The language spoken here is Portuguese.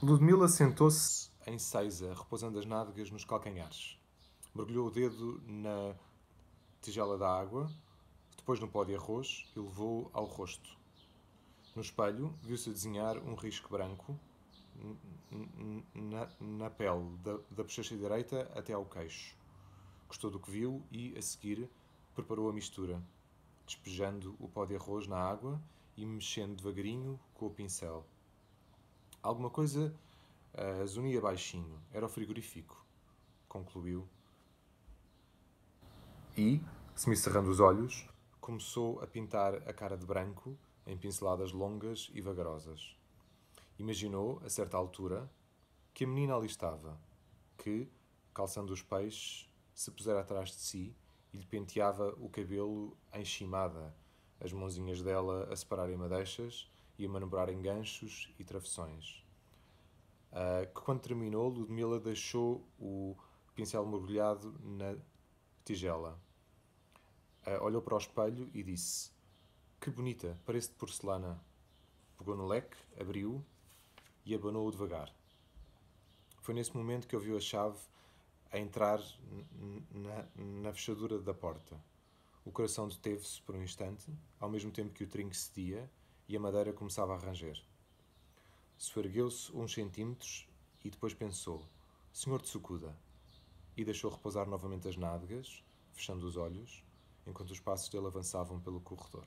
Ludmila sentou-se em seiza, eh, repousando as nádegas nos calcanhares. Mergulhou o dedo na tigela da água, depois no pó de arroz e levou ao rosto. No espelho, viu-se desenhar um risco branco na, na pele, da, da bochecha direita até ao queixo. Gostou do que viu e, a seguir, preparou a mistura, despejando o pó de arroz na água e mexendo devagarinho com o pincel. Alguma coisa uh, eh, zunia baixinho. Era o frigorífico, concluiu. E, se me cerrando os olhos, começou a pintar a cara de branco em pinceladas longas e vagarosas. Imaginou, a certa altura, que a menina ali estava, que, calçando os peixes, se pusera atrás de si e lhe penteava o cabelo em chimada, as mãozinhas dela a separarem madeixas e a manobrar enganchos e travessões. Uh, que quando terminou, Ludmilla deixou o pincel mergulhado na tigela. Uh, olhou para o espelho e disse: Que bonita, parece de porcelana. Pegou no leque, abriu e abanou-o devagar. Foi nesse momento que ouviu a chave a entrar na, na fechadura da porta. O coração deteve-se por um instante, ao mesmo tempo que o trinco cedia e a madeira começava a ranger. suergueu se uns centímetros e depois pensou: Senhor de Sucuda, E deixou repousar novamente as nádegas, fechando os olhos, enquanto os passos dele avançavam pelo corredor.